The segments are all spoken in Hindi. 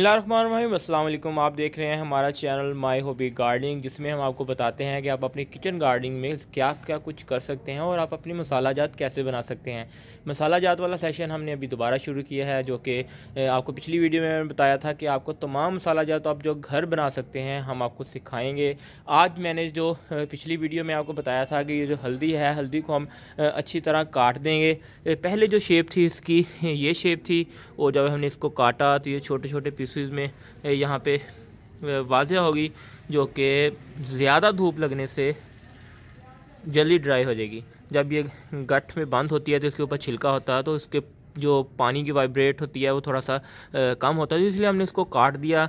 अस्सलाम आप देख रहे हैं हमारा चैनल माय हॉबी गार्डनिंग जिसमें हम आपको बताते हैं कि आप अपनी किचन गार्डनिंग में क्या क्या कुछ कर सकते हैं और आप अपनी मसाला जात कैसे बना सकते हैं मसाला जात वाला सेशन हमने अभी दोबारा शुरू किया है जो कि आपको पिछली वीडियो में बताया था कि आपको तमाम मसाला जात आप जो घर बना सकते हैं हम आपको सिखाएँगे आज मैंने जो पिछली वीडियो में आपको बताया था कि ये जो हल्दी है हल्दी को हम अच्छी तरह काट देंगे पहले जो शेप थी इसकी ये शेप थी और जब हमने इसको काटा तो ये छोटे छोटे पीसीज में यहाँ पे वाजह होगी जो कि ज़्यादा धूप लगने से जल्दी ड्राई हो जाएगी जब ये गट में बंद होती है तो इसके ऊपर छिलका होता है तो उसके जो पानी की वाइब्रेट होती है वो थोड़ा सा कम होता है तो इसलिए हमने इसको काट दिया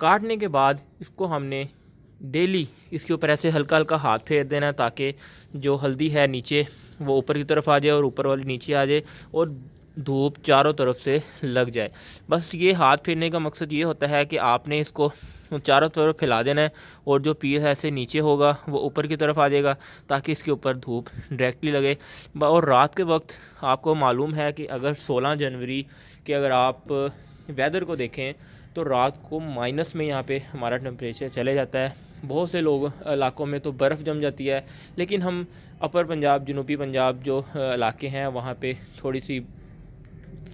काटने के बाद इसको हमने डेली इसके ऊपर ऐसे हल्का हल्का हाथ फेर देना ताकि जो हल्दी है नीचे वो ऊपर की तरफ आ जाए और ऊपर वाली नीचे आ जाए और धूप चारों तरफ से लग जाए बस ये हाथ फेरने का मकसद ये होता है कि आपने इसको चारों तरफ फैला देना है और जो पीस ऐसे नीचे होगा वो ऊपर की तरफ आ जाएगा ताकि इसके ऊपर धूप डायरेक्टली लगे और रात के वक्त आपको मालूम है कि अगर 16 जनवरी के अगर आप वेदर को देखें तो रात को माइनस में यहाँ पे हमारा टेम्परेचर चले जाता है बहुत से लोग इलाकों में तो बर्फ़ जम जाती है लेकिन हम अपर पंजाब जनूबी पंजाब जो इलाके हैं वहाँ पर थोड़ी सी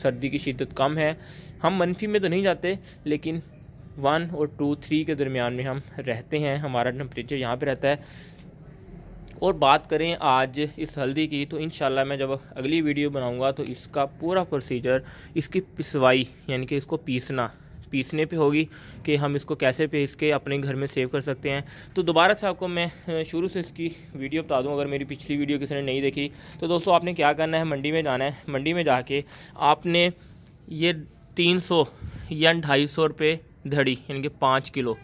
सर्दी की शिद्दत कम है हम मनफी में तो नहीं जाते लेकिन वन और टू थ्री के दरमियान में हम रहते हैं हमारा टेम्परेचर यहाँ पे रहता है और बात करें आज इस हल्दी की तो इन मैं जब अगली वीडियो बनाऊंगा तो इसका पूरा प्रोसीजर इसकी पिसवाई यानी कि इसको पीसना पीसने पे होगी कि हम इसको कैसे पीस के अपने घर में सेव कर सकते हैं तो दोबारा से आपको मैं शुरू से इसकी वीडियो बता दूं अगर मेरी पिछली वीडियो किसी ने नहीं देखी तो दोस्तों आपने क्या करना है मंडी में जाना है मंडी में जाके आपने ये तीन सौ या ढाई सौ रुपये धड़ी यानी कि पाँच किलो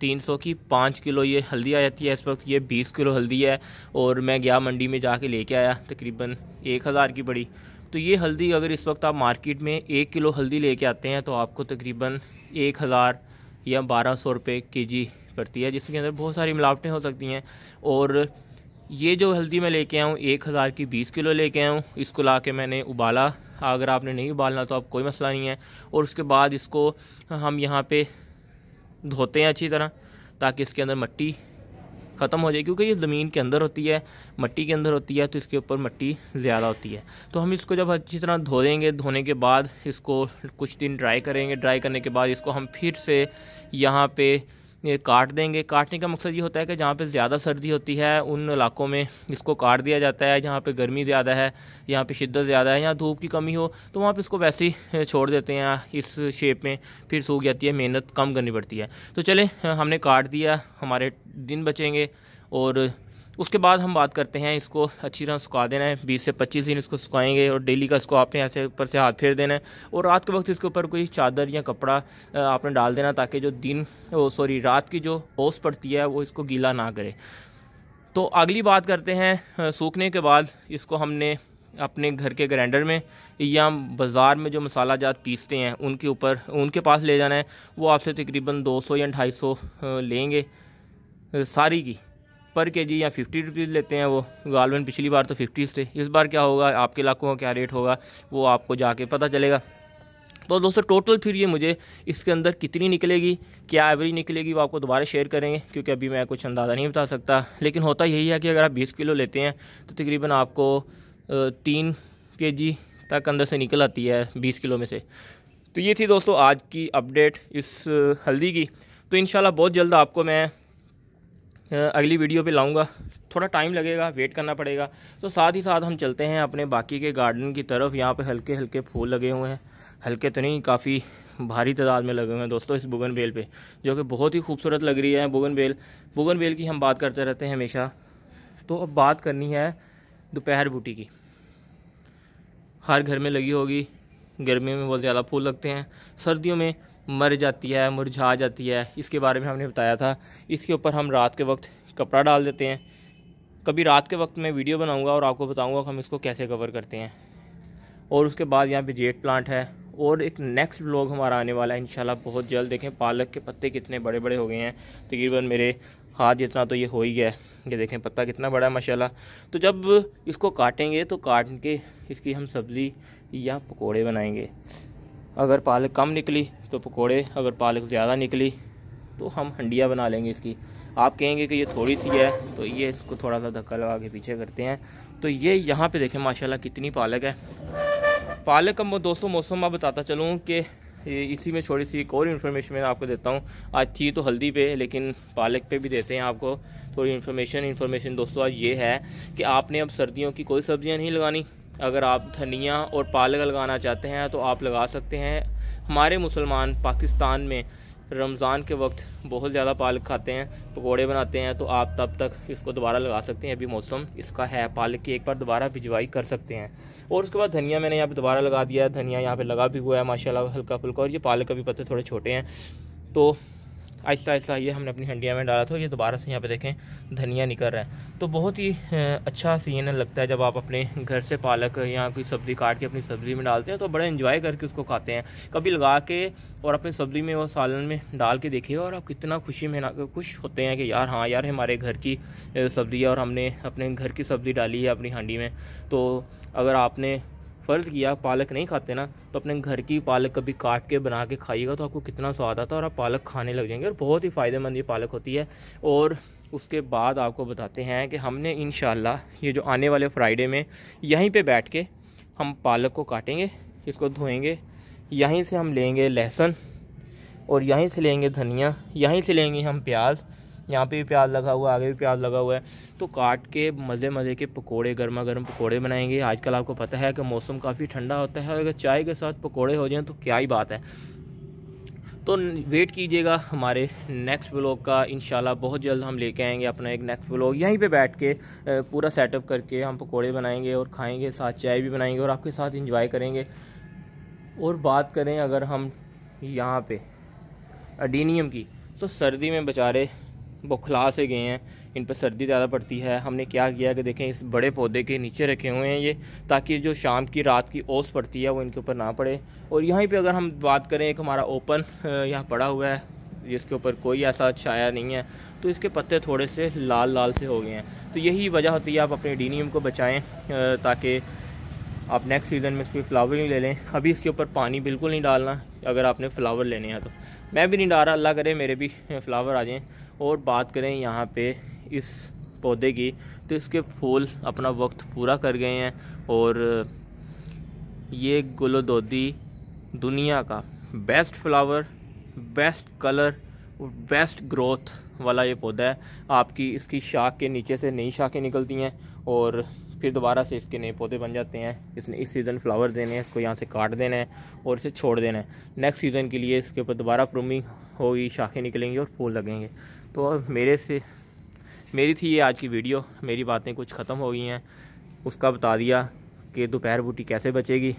तीन सौ की पाँच किलो ये हल्दी आ जाती है इस वक्त ये बीस किलो हल्दी है और मैं गया मंडी में जाके लेके आया तकरीबन एक हज़ार की पड़ी तो ये हल्दी अगर इस वक्त आप मार्केट में एक किलो हल्दी लेके आते हैं तो आपको तकरीबन एक हज़ार या बारह सौ रुपये के जी पड़ती है जिसके अंदर बहुत सारी मिलावटें हो सकती हैं और ये जो हल्दी मैं लेके आया हूँ एक हज़ार की बीस किलो लेके आया हूँ इसको ला के मैंने उबाला अगर आपने नहीं उबालना तो आप कोई मसला नहीं है और उसके बाद इसको हम यहाँ पे धोते हैं अच्छी तरह ताकि इसके अंदर मट्टी ख़त्म हो जाए क्योंकि ये ज़मीन के अंदर होती है मट्टी के अंदर होती है तो इसके ऊपर मट्टी ज़्यादा होती है तो हम इसको जब अच्छी तरह धो देंगे धोने के बाद इसको कुछ दिन ड्राई करेंगे ड्राई करने के बाद इसको हम फिर से यहाँ पर काट देंगे काटने का मकसद ये होता है कि जहाँ पे ज़्यादा सर्दी होती है उन इलाकों में इसको काट दिया जाता है जहाँ पे गर्मी ज़्यादा है यहाँ पे शिद्दत ज़्यादा है यहाँ धूप की कमी हो तो वहाँ पे इसको वैसे ही छोड़ देते हैं इस शेप में फिर सूख जाती है मेहनत कम करनी पड़ती है तो चले हमने काट दिया हमारे दिन बचेंगे और उसके बाद हम बात करते हैं इसको अच्छी तरह सुखा देना है बीस से पच्चीस दिन इसको सुखाएंगे और डेली का इसको आपने ऐसे ऊपर से हाथ फेर देना है और रात के वक्त इसके ऊपर कोई चादर या कपड़ा आपने डाल देना ताकि जो दिन सॉरी रात की जो ओस पड़ती है वो इसको गीला ना करे तो अगली बात करते हैं सूखने के बाद इसको हमने अपने घर के ग्राइंडर में या बाज़ार में जो मसाला जात पीसते हैं उनके ऊपर उनके पास ले जाना है वो आपसे तकरीबन 200 या 250 लेंगे सारी की पर के जी या फिफ्टी रुपीज़ लेते हैं वो गालवन पिछली बार तो फिफ्टी थे इस बार क्या होगा आपके इलाकों का क्या रेट होगा वो आपको जाके पता चलेगा तो दोस्तों टोटल फिर ये मुझे इसके अंदर कितनी निकलेगी क्या एवरेज निकलेगी वो आपको दोबारा शेयर करेंगे क्योंकि अभी मैं कुछ अंदाज़ा नहीं बता सकता लेकिन होता यही है कि अगर आप बीस किलो लेते हैं तो तकरीबन आपको तीन के जी तक अंदर से निकल आती है बीस किलो में से तो ये थी दोस्तों आज की अपडेट इस हल्दी की तो इन बहुत जल्द आपको मैं अगली वीडियो पे लाऊंगा थोड़ा टाइम लगेगा वेट करना पड़ेगा तो साथ ही साथ हम चलते हैं अपने बाकी के गार्डन की तरफ यहाँ पे हल्के हल्के फूल लगे हुए हैं हल्के तो नहीं काफ़ी भारी तादाद में लगे हुए हैं दोस्तों इस बुगन बेल पे जो कि बहुत ही खूबसूरत लग रही है बुगन बेल बुगन बेल की हम बात करते रहते हैं हमेशा तो अब बात करनी है दोपहर बूटी की हर घर में लगी होगी गर्मियों में बहुत ज़्यादा फूल लगते हैं सर्दियों में मर जाती है मुरझा जाती है इसके बारे में हमने बताया था इसके ऊपर हम रात के वक्त कपड़ा डाल देते हैं कभी रात के वक्त मैं वीडियो बनाऊंगा और आपको बताऊंगा कि हम इसको कैसे कवर करते हैं और उसके बाद यहाँ पे जेट प्लांट है और एक नेक्स्ट ब्लॉग हमारा आने वाला है इंशाल्लाह बहुत जल्द देखें पालक के पत्ते कितने बड़े बड़े हो गए हैं तकरीबन मेरे हाथ जितना तो ये हो ही गया है ये देखें पत्ता कितना बड़ा है माशाल्लाह तो जब इसको काटेंगे तो काट के इसकी हम सब्ज़ी या पकौड़े बनाएँगे अगर पालक कम निकली तो पकोड़े अगर पालक ज़्यादा निकली तो हम हंडिया बना लेंगे इसकी आप कहेंगे कि ये थोड़ी सी है तो ये इसको थोड़ा सा धक्का लगा के पीछे करते हैं तो ये यहाँ पे देखें माशाल्लाह कितनी पालक है पालक का दोस्तों मौसम मैं बताता चलूँ कि इसी में थोड़ी सी एक और इन्फॉर्मेशन मैं आपको देता हूँ आज थी तो हल्दी पे लेकिन पालक पे भी देते हैं आपको थोड़ी इन्फॉर्मेशन इन्फॉर्मेशन दोस्तों आज ये है कि आपने अब सर्दियों की कोई सब्ज़ियाँ नहीं लगानी अगर आप धनिया और पालक लगाना चाहते हैं तो आप लगा सकते हैं हमारे मुसलमान पाकिस्तान में रमज़ान के वक्त बहुत ज़्यादा पालक खाते हैं पकोड़े बनाते हैं तो आप तब तक इसको दोबारा लगा सकते हैं अभी मौसम इसका है पालक की एक बार दोबारा भिजवाई कर सकते हैं और उसके बाद धनिया मैंने यहाँ पे दोबारा लगा दिया है धनिया यहाँ पे लगा भी हुआ है माशाल्लाह हल्का फुल्का और ये पालक का भी पत्ते थोड़े छोटे हैं तो आहिस्ता आहिस्ता ये हमने अपनी हंडिया में डाला था ये दोबारा से यहाँ पे देखें धनिया निकल रहा है तो बहुत ही अच्छा सीन लगता है जब आप अपने घर से पालक या कोई सब्ज़ी काट के अपनी सब्ज़ी में डालते हैं तो बड़ा इन्जॉय करके उसको खाते हैं कभी लगा के और अपनी सब्ज़ी में वो सालन में डाल के देखिए और आप कितना खुशी में खुश होते हैं कि यार हाँ यार हमारे घर की सब्ज़ी है और हमने अपने घर की सब्ज़ी डाली है अपनी हांडी में तो अगर आपने फ़र्ज़ किया पालक नहीं खाते ना तो अपने घर की पालक कभी काट के बना के खाइएगा तो आपको कितना स्वाद आता है और आप पालक खाने लग जाएंगे और बहुत ही फ़ायदेमंद ये पालक होती है और उसके बाद आपको बताते हैं कि हमने इन ये जो आने वाले फ्राइडे में यहीं पर बैठ के हम पालक को काटेंगे इसको धोएंगे यहीं से हम लेंगे लहसुन और यहीं से लेंगे धनिया यहीं से लेंगे हम प्याज यहाँ पे भी प्याज लगा हुआ है आगे भी प्याज लगा हुआ है तो काट के मज़े मज़े के पकोड़े गर्मा गर्म पकोड़े बनाएंगे आजकल आपको पता है कि मौसम काफ़ी ठंडा होता है और अगर चाय के साथ पकोड़े हो जाएँ तो क्या ही बात है तो वेट कीजिएगा हमारे नेक्स्ट ब्लॉग का इन बहुत जल्द हम लेके आएंगे अपना एक नेक्स्ट ब्लॉग यहीं पे बैठ के पूरा सेटअप करके हम पकोड़े बनाएंगे और खाएंगे साथ चाय भी बनाएंगे और आपके साथ इंजॉय करेंगे और बात करें अगर हम यहाँ पे अडीनियम की तो सर्दी में बेचारे बौखला से गए हैं इन पर सर्दी ज़्यादा पड़ती है हमने क्या किया कि देखें इस बड़े पौधे के नीचे रखे हुए हैं ये ताकि जो शाम की रात की ओस पड़ती है वो इनके ऊपर ना पड़े और यहीं पे अगर हम बात करें एक हमारा ओपन यहाँ पड़ा हुआ है जिसके ऊपर कोई ऐसा छाया नहीं है तो इसके पत्ते थोड़े से लाल लाल से हो गए हैं तो यही वजह होती है आप अपने डीनियम को बचाएँ ताकि आप नेक्स्ट सीज़न में इसकी नहीं ले लें अभी इसके ऊपर पानी बिल्कुल नहीं डालना अगर आपने फ्लावर लेने हैं तो मैं भी नहीं डाल रहा अल्लाह करे मेरे भी फ्लावर आ जाएँ और बात करें यहाँ पे इस पौधे की तो इसके फूल अपना वक्त पूरा कर गए हैं और ये गुलदोदी दुनिया का बेस्ट फ्लावर बेस्ट कलर और बेस्ट ग्रोथ वाला ये पौधा है आपकी इसकी शाख के नीचे से नई शाखें निकलती हैं और फिर दोबारा से इसके नए पौधे बन जाते हैं इसने इस सीज़न फ्लावर देने हैं इसको यहाँ से काट देना है और इसे छोड़ देना है नेक्स्ट सीज़न के लिए इसके ऊपर दोबारा प्रूमिंग होगी शाखें निकलेंगी और फूल लगेंगे तो मेरे से मेरी थी ये आज की वीडियो मेरी बातें कुछ ख़त्म हो गई हैं उसका बता दिया कि दोपहर बूटी कैसे बचेगी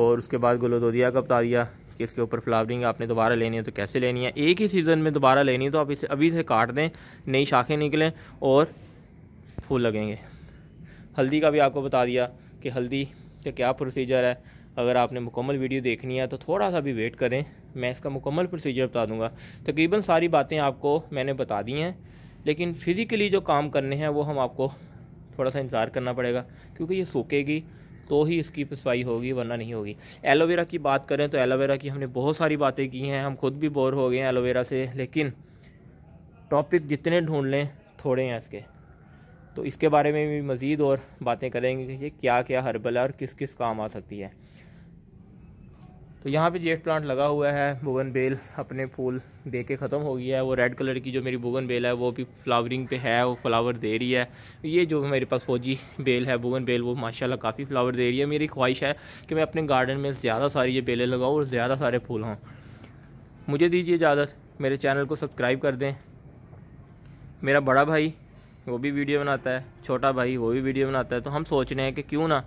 और उसके बाद गुलोदोदिया का बता दिया कि इसके ऊपर फ्लावरिंग आपने दोबारा लेनी है तो कैसे लेनी है एक ही सीज़न में दोबारा लेनी है तो आप इसे अभी से काट दें नई शाखें निकलें और फूल लगेंगे हल्दी का भी आपको बता दिया कि हल्दी का क्या प्रोसीजर है अगर आपने मुकम्मल वीडियो देखनी है तो थोड़ा सा भी वेट करें मैं इसका मुकम्मल प्रोसीजर बता दूंगा तकरीबन सारी बातें आपको मैंने बता दी हैं लेकिन फ़िज़िकली जो काम करने हैं वो हम आपको थोड़ा सा इंतज़ार करना पड़ेगा क्योंकि ये सूखेगी तो ही इसकी पिसवाई होगी वरना नहीं होगी एलोवेरा की बात करें तो एलोवेरा की हमने बहुत सारी बातें की हैं हम खुद भी बोर हो गए हैं एलोवेरा से लेकिन टॉपिक जितने ढूंढ लें थोड़े हैं इसके तो इसके बारे में भी मज़ीद और बातें करेंगे कि ये क्या क्या हर्बल है और किस किस काम आ सकती है तो यहाँ पे जेट प्लांट लगा हुआ है बुगन बेल अपने फूल दे के ख़त्म हो गया है वो रेड कलर की जो मेरी बुगन बेल है वो भी फ्लावरिंग पे है वो फ्लावर दे रही है ये जो मेरे पास फौजी बेल है बुगन बेल वो माशाल्लाह काफ़ी फ्लावर दे रही है मेरी ख्वाहिश है कि मैं अपने गार्डन में ज़्यादा सारी ये बेलें लगाऊँ और ज़्यादा सारे फूल हों मुझे दीजिए इजाज़त मेरे चैनल को सब्सक्राइब कर दें मेरा बड़ा भाई वो भी वीडियो बनाता है छोटा भाई वो भी वीडियो बनाता है तो हम सोच रहे हैं कि क्यों ना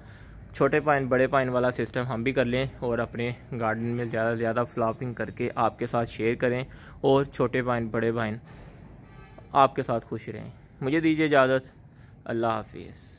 छोटे पाइन बड़े पाइन वाला सिस्टम हम भी कर लें और अपने गार्डन में ज़्यादा से ज़्यादा फ्लॉपिंग करके आपके साथ शेयर करें और छोटे पाइन बड़े पाइन आपके साथ खुश रहें मुझे दीजिए इजाज़त अल्लाह हाफिज़